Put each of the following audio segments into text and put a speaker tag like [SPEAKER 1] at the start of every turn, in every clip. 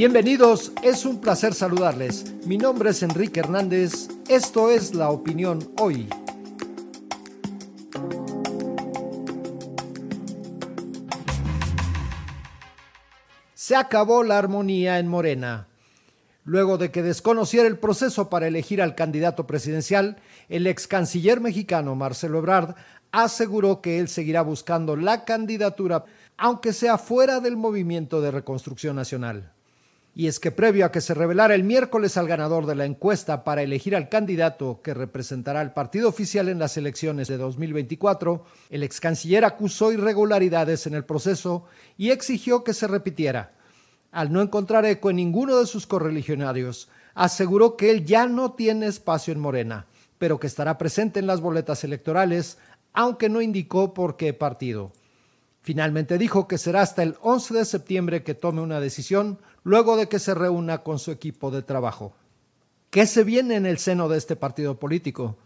[SPEAKER 1] Bienvenidos, es un placer saludarles. Mi nombre es Enrique Hernández, esto es La Opinión Hoy. Se acabó la armonía en Morena. Luego de que desconociera el proceso para elegir al candidato presidencial, el ex canciller mexicano Marcelo Ebrard aseguró que él seguirá buscando la candidatura, aunque sea fuera del movimiento de reconstrucción nacional. Y es que previo a que se revelara el miércoles al ganador de la encuesta para elegir al candidato que representará al partido oficial en las elecciones de 2024, el ex canciller acusó irregularidades en el proceso y exigió que se repitiera. Al no encontrar eco en ninguno de sus correligionarios, aseguró que él ya no tiene espacio en Morena, pero que estará presente en las boletas electorales, aunque no indicó por qué partido. Finalmente dijo que será hasta el 11 de septiembre que tome una decisión luego de que se reúna con su equipo de trabajo. ¿Qué se viene en el seno de este partido político?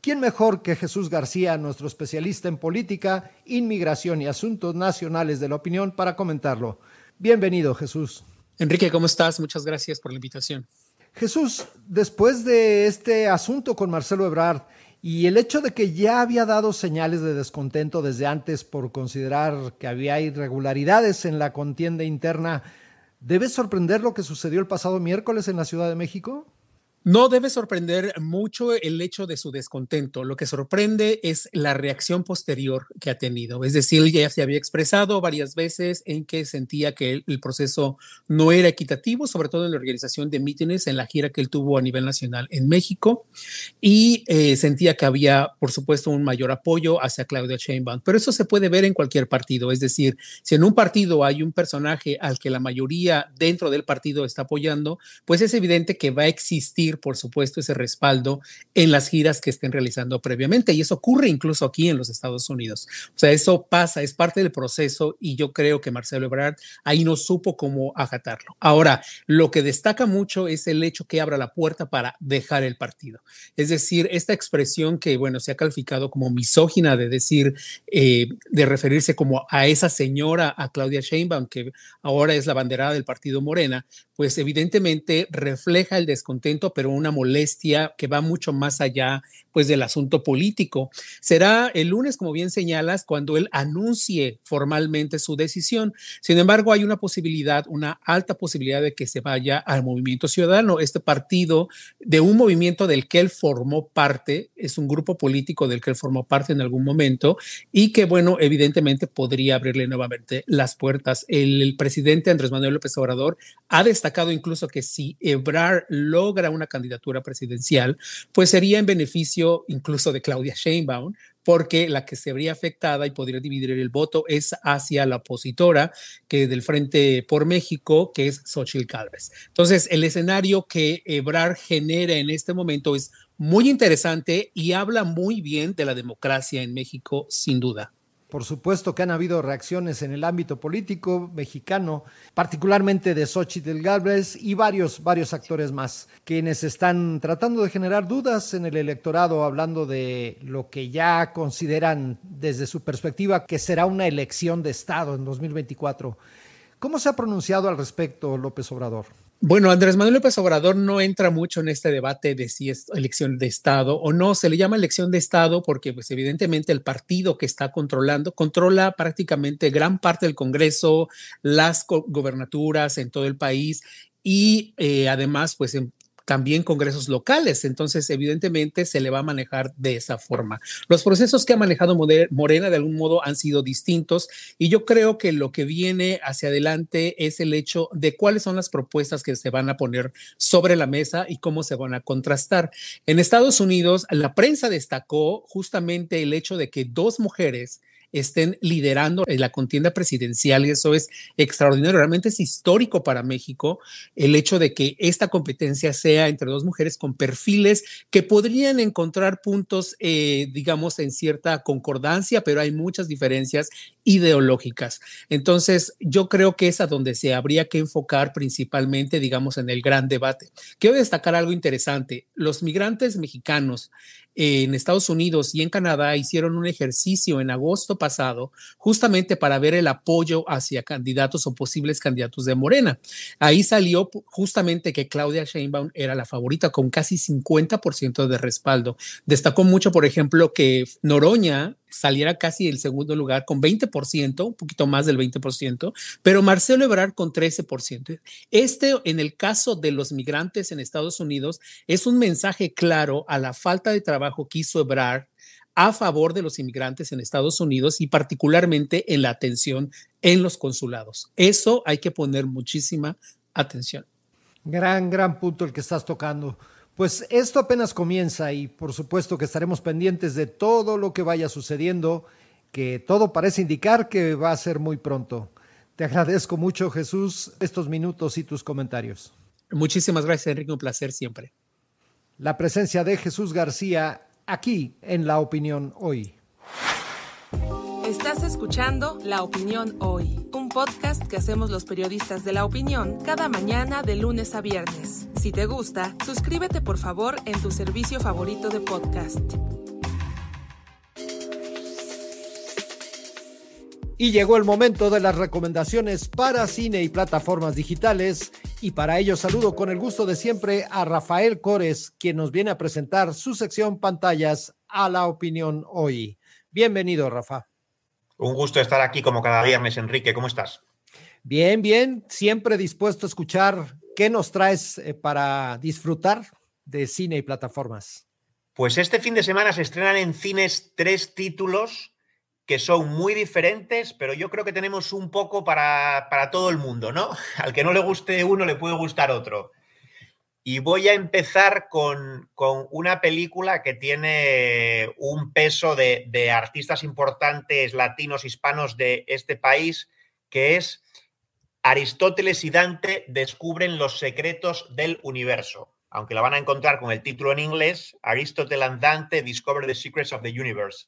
[SPEAKER 1] ¿Quién mejor que Jesús García, nuestro especialista en política, inmigración y asuntos nacionales de la opinión, para comentarlo? Bienvenido, Jesús. Enrique, ¿cómo estás? Muchas gracias por la invitación. Jesús, después de este asunto con Marcelo Ebrard y el hecho de que ya había dado señales de descontento desde antes por considerar que había irregularidades en la contienda interna, ¿Debes sorprender lo que sucedió el pasado miércoles en la Ciudad de México?
[SPEAKER 2] No debe sorprender mucho el hecho de su descontento. Lo que sorprende es la reacción posterior que ha tenido. Es decir, ya se había expresado varias veces en que sentía que el, proceso no era equitativo, sobre todo en la organización de mítines, en la gira que él tuvo a nivel nacional en México, y eh, sentía que había, por supuesto, un mayor apoyo hacia Claudia Sheinbaum. Pero eso se puede ver en cualquier partido. Es decir, si en un partido hay un personaje al que la mayoría dentro del partido está apoyando, pues es evidente que va a existir por supuesto, ese respaldo en las giras que estén realizando previamente. Y eso ocurre incluso aquí en los Estados Unidos. O sea, eso pasa, es parte del proceso y yo creo que Marcelo Ebrard ahí no supo cómo acatarlo. Ahora, lo que destaca mucho es el hecho que abra la puerta para dejar el partido. Es decir, esta expresión que, bueno, se ha calificado como misógina de decir, eh, de referirse como a esa señora, a Claudia Sheinbaum, que ahora es la banderada del partido Morena, pues evidentemente refleja el descontento, pero pero una molestia que va mucho más allá pues del asunto político. Será el lunes, como bien señalas, cuando él anuncie formalmente su decisión. Sin embargo, hay una posibilidad, una alta posibilidad de que se vaya al Movimiento Ciudadano, este partido de un movimiento del que él formó parte, es un grupo político del que él formó parte en algún momento y que, bueno, evidentemente podría abrirle nuevamente las puertas. El, el presidente Andrés Manuel López Obrador ha destacado incluso que si Ebrar logra una candidatura presidencial, pues sería en beneficio incluso de Claudia Sheinbaum, porque la que se vería afectada y podría dividir el voto es hacia la opositora que del Frente por México, que es Xochitl Calves. Entonces, el escenario que Ebrar genera en este momento es muy interesante y habla muy bien de la democracia en México, sin duda.
[SPEAKER 1] Por supuesto que han habido reacciones en el ámbito político mexicano, particularmente de Xochitl Galvez y varios, varios actores más, quienes están tratando de generar dudas en el electorado, hablando de lo que ya consideran desde su perspectiva que será una elección de Estado en 2024. ¿Cómo se ha pronunciado al respecto López Obrador?
[SPEAKER 2] Bueno, Andrés Manuel López
[SPEAKER 1] Obrador no
[SPEAKER 2] entra mucho en este debate de si es elección de Estado o no. Se le llama elección de Estado porque, pues, evidentemente, el partido que está controlando controla prácticamente gran parte del Congreso, las gobernaturas en todo el país y eh, además, pues, en también congresos locales. Entonces, evidentemente, se le va a manejar de esa forma. Los procesos que ha manejado Morena de algún modo han sido distintos y yo creo que lo que viene hacia adelante es el hecho de cuáles son las propuestas que se van a poner sobre la mesa y cómo se van a contrastar. En Estados Unidos, la prensa destacó justamente el hecho de que dos mujeres estén liderando la contienda presidencial y eso es extraordinario. Realmente es histórico para México el hecho de que esta competencia sea entre dos mujeres con perfiles que podrían encontrar puntos, eh, digamos, en cierta concordancia, pero hay muchas diferencias ideológicas. Entonces, yo creo que es a donde se habría que enfocar principalmente, digamos, en el gran debate. Quiero destacar algo interesante. Los migrantes mexicanos en Estados Unidos y en Canadá hicieron un ejercicio en agosto pasado justamente para ver el apoyo hacia candidatos o posibles candidatos de Morena. Ahí salió justamente que Claudia Sheinbaum era la favorita con casi 50% de respaldo. Destacó mucho, por ejemplo, que Noroña saliera casi del segundo lugar con 20%, un poquito más del 20%, pero Marcelo Ebrard con 13%. Este, en el caso de los migrantes en Estados Unidos, es un mensaje claro a la falta de trabajo que hizo Ebrard a favor de los inmigrantes en Estados Unidos y particularmente en la atención en los consulados.
[SPEAKER 1] Eso hay que poner muchísima atención. Gran, gran punto el que estás tocando. Pues esto apenas comienza y por supuesto que estaremos pendientes de todo lo que vaya sucediendo, que todo parece indicar que va a ser muy pronto. Te agradezco mucho, Jesús, estos minutos y tus comentarios. Muchísimas gracias, Enrique, un placer siempre. La presencia de Jesús García aquí en La Opinión Hoy.
[SPEAKER 2] Estás escuchando La Opinión Hoy, un podcast que hacemos los periodistas de la opinión cada mañana de lunes a viernes. Si te gusta, suscríbete por favor en tu servicio favorito de podcast.
[SPEAKER 1] Y llegó el momento de las recomendaciones para cine y plataformas digitales. Y para ello saludo con el gusto de siempre a Rafael Cores, quien nos viene a presentar su sección pantallas a la opinión hoy. Bienvenido, Rafa.
[SPEAKER 3] Un gusto estar aquí como cada viernes, Enrique. ¿Cómo estás?
[SPEAKER 1] Bien, bien. Siempre dispuesto a escuchar qué nos traes eh, para disfrutar
[SPEAKER 3] de cine y plataformas. Pues este fin de semana se estrenan en cines tres títulos que son muy diferentes, pero yo creo que tenemos un poco para, todo el mundo, ¿no? Al que no le guste uno, le puede gustar otro. Y voy a empezar con, una película que tiene un peso de, artistas importantes latinos, hispanos de este país, que es Aristóteles y Dante descubren los secretos del universo. Aunque la van a encontrar con el título en inglés, Aristóteles and Dante Discover the Secrets of the Universe.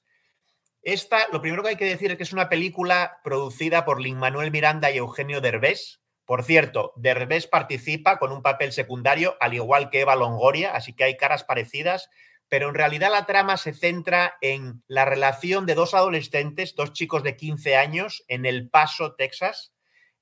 [SPEAKER 3] Esta, lo primero que hay que decir es que es una película producida por Lin Manuel Miranda y Eugenio Derbez, por cierto, revés participa con un papel secundario, al igual que Eva Longoria, así que hay caras parecidas, pero en realidad la trama se centra en la relación de dos adolescentes, dos chicos de 15 años, en El Paso, Texas.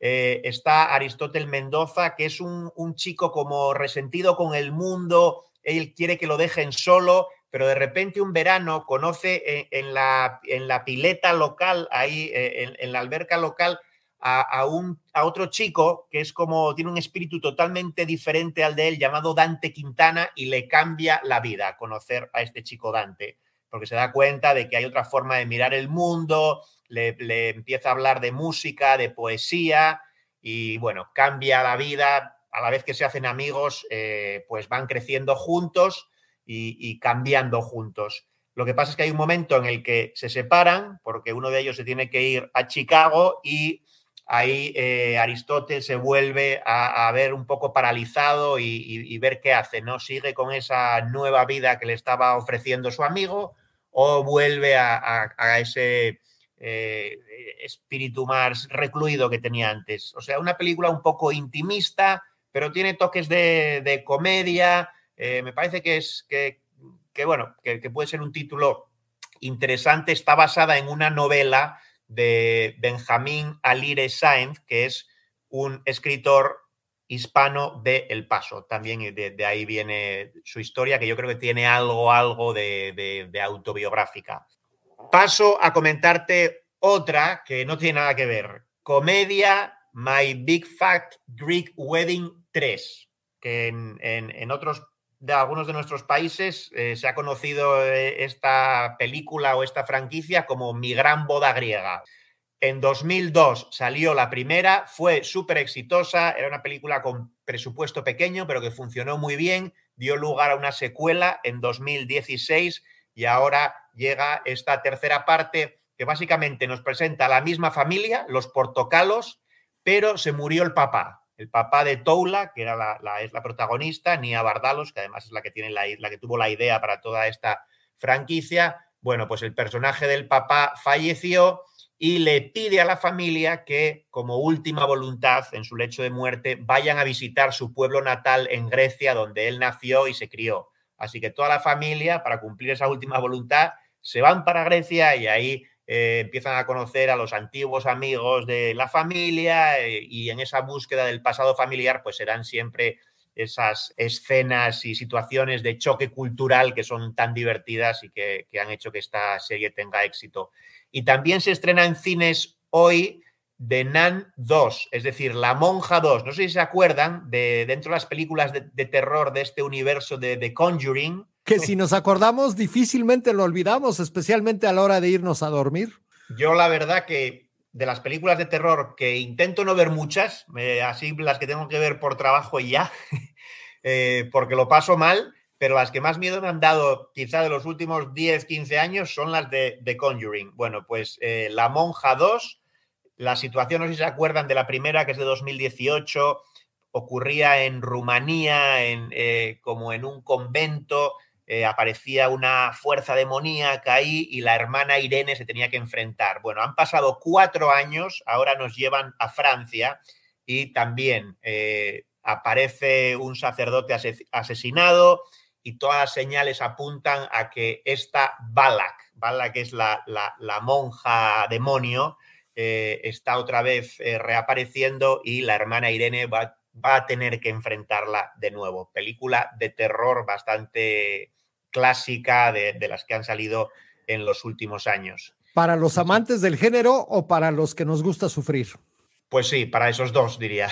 [SPEAKER 3] Eh, está Aristóteles Mendoza, que es un, chico como resentido con el mundo, él quiere que lo dejen solo, pero de repente un verano conoce en, la, en la, pileta local, ahí eh, en, la alberca local, a, a, otro chico que es como, tiene un espíritu totalmente diferente al de él, llamado Dante Quintana, y le cambia la vida conocer a este chico Dante, porque se da cuenta de que hay otra forma de mirar el mundo, le, empieza a hablar de música, de poesía, y bueno, cambia la vida, a la vez que se hacen amigos, eh, pues van creciendo juntos y cambiando juntos. Lo que pasa es que hay un momento en el que se separan, porque uno de ellos se tiene que ir a Chicago y ahí eh, Aristóteles se vuelve a, ver un poco paralizado y, ver qué hace, ¿no? Sigue con esa nueva vida que le estaba ofreciendo su amigo o vuelve a, ese eh, espíritu más recluido que tenía antes. O sea, una película un poco intimista, pero tiene toques de, comedia. Eh, me parece que es bueno, que puede ser un título interesante. Está basada en una novela de Benjamín Alire Sáenz, que es un escritor hispano de El Paso. También de, ahí viene su historia, que yo creo que tiene algo, algo de, autobiográfica. Paso a comentarte otra que no tiene nada que ver. Comedia My Big Fat Greek Wedding 3, que en otros de algunos de nuestros países eh, se ha conocido eh, esta película o esta franquicia como Mi gran boda griega. En 2002 salió la primera, fue súper exitosa, era una película con presupuesto pequeño, pero que funcionó muy bien, dio lugar a una secuela en 2016 y ahora llega esta tercera parte que básicamente nos presenta a la misma familia, los portocalos, pero se murió el papá el papá de Toula, que era la, es la protagonista, Nia Bardalos, que además es la que, tiene la, la que tuvo la idea para toda esta franquicia. Bueno, pues el personaje del papá falleció y le pide a la familia que, como última voluntad, en su lecho de muerte, vayan a visitar su pueblo natal en Grecia, donde él nació y se crió. Así que toda la familia, para cumplir esa última voluntad, se van para Grecia y ahí eh, empiezan a conocer a los antiguos amigos de la familia eh, y en esa búsqueda del pasado familiar pues serán siempre esas escenas y situaciones de choque cultural que son tan divertidas y que, han hecho que esta serie tenga éxito. Y también se estrena en cines hoy The Nan 2, es decir, La Monja 2. No sé si se acuerdan de dentro de las películas de, de terror de este universo de The Conjuring,
[SPEAKER 1] que si nos acordamos difícilmente lo olvidamos, especialmente a la hora de irnos a dormir.
[SPEAKER 3] Yo la verdad que de las películas de terror que intento no ver muchas, eh, así las que tengo que ver por trabajo y ya, eh, porque lo paso mal, pero las que más miedo me han dado quizá de los últimos 10, 15 años son las de, The Conjuring. Bueno, pues eh, La Monja 2, la situación, no sé si se acuerdan de la primera que es de 2018, ocurría en Rumanía, en, como en un convento eh, aparecía una fuerza demoníaca ahí y la hermana Irene se tenía que enfrentar. Bueno, han pasado cuatro años, ahora nos llevan a Francia y también eh, aparece un sacerdote asesinado y todas las señales apuntan a que esta Balak, Balak es la, la, monja demonio, eh, está otra vez reapareciendo y la hermana Irene va va a tener que enfrentarla de nuevo. Película de terror bastante clásica de, las que han salido en los últimos años.
[SPEAKER 1] ¿Para los amantes del género o para los que nos gusta sufrir?
[SPEAKER 3] Pues sí, para esos dos diría.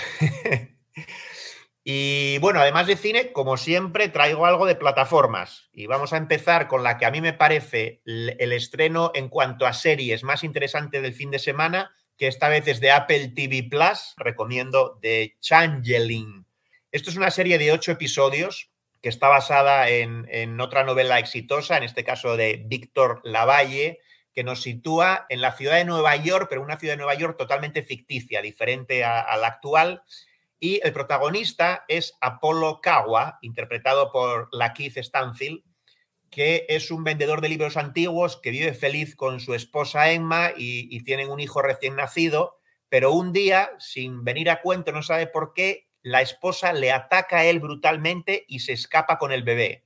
[SPEAKER 3] y bueno, además de cine, como siempre, traigo algo de plataformas. Y vamos a empezar con la que a mí me parece el, el estreno en cuanto a series más interesante del fin de semana, que esta vez es de Apple TV Plus, recomiendo de Changeling. Esto es una serie de ocho episodios que está basada en, otra novela exitosa, en este caso de Víctor Lavalle, que nos sitúa en la ciudad de Nueva York, pero una ciudad de Nueva York totalmente ficticia, diferente a, la actual. Y el protagonista es Apolo Kawa, interpretado por Lakeith Stanfield, que es un vendedor de libros antiguos que vive feliz con su esposa Emma y, tienen un hijo recién nacido, pero un día, sin venir a cuento, no sabe por qué, la esposa le ataca a él brutalmente y se escapa con el bebé.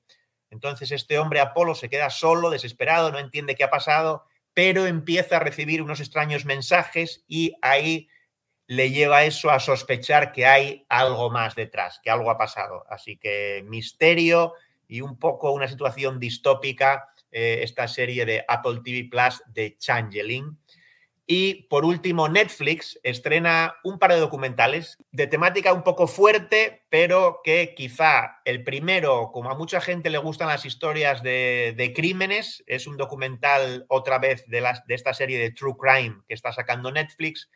[SPEAKER 3] Entonces este hombre Apolo se queda solo, desesperado, no entiende qué ha pasado, pero empieza a recibir unos extraños mensajes y ahí le lleva eso a sospechar que hay algo más detrás, que algo ha pasado. Así que misterio, y un poco una situación distópica eh, esta serie de Apple TV Plus de Changeling. Y por último, Netflix estrena un par de documentales de temática un poco fuerte, pero que quizá el primero, como a mucha gente le gustan las historias de, de crímenes, es un documental otra vez de, las, de esta serie de True Crime que está sacando Netflix,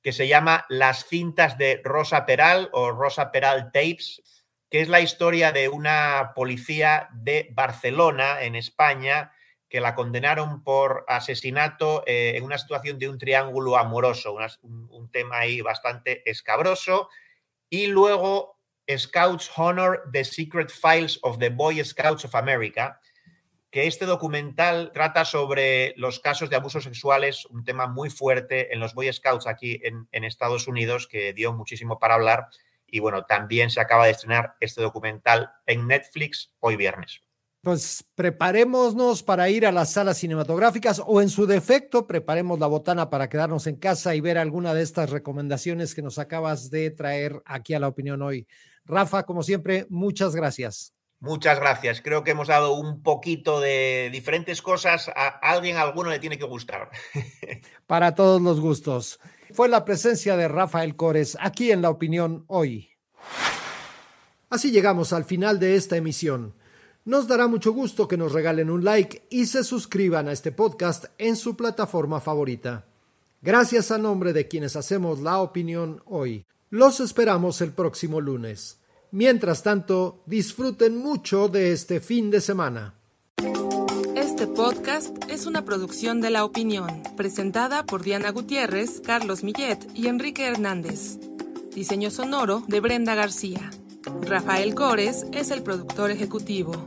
[SPEAKER 3] que se llama Las cintas de Rosa Peral o Rosa Peral Tapes que es la historia de una policía de Barcelona, en España, que la condenaron por asesinato eh, en una situación de un triángulo amoroso, un, tema ahí bastante escabroso. Y luego Scouts Honor the Secret Files of the Boy Scouts of America, que este documental trata sobre los casos de abusos sexuales, un tema muy fuerte en los Boy Scouts aquí en, en Estados Unidos, que dio muchísimo para hablar y bueno, también se acaba de estrenar este documental en Netflix hoy viernes.
[SPEAKER 1] Pues preparémonos para ir a las salas cinematográficas o en su defecto preparemos la botana para quedarnos en casa y ver alguna de estas recomendaciones que nos acabas de traer aquí a la opinión hoy. Rafa, como siempre, muchas gracias.
[SPEAKER 3] Muchas gracias. Creo que hemos dado un poquito de diferentes cosas. A alguien, alguno le tiene que gustar.
[SPEAKER 1] Para todos los gustos. Fue la presencia de Rafael Cores aquí en La Opinión hoy. Así llegamos al final de esta emisión. Nos dará mucho gusto que nos regalen un like y se suscriban a este podcast en su plataforma favorita. Gracias a nombre de quienes hacemos La Opinión hoy. Los esperamos el próximo lunes. Mientras tanto, disfruten mucho de este fin de semana.
[SPEAKER 2] Este podcast es una producción de La Opinión, presentada por Diana Gutiérrez, Carlos Millet y Enrique Hernández. Diseño sonoro de Brenda García. Rafael Cores es el productor
[SPEAKER 1] ejecutivo.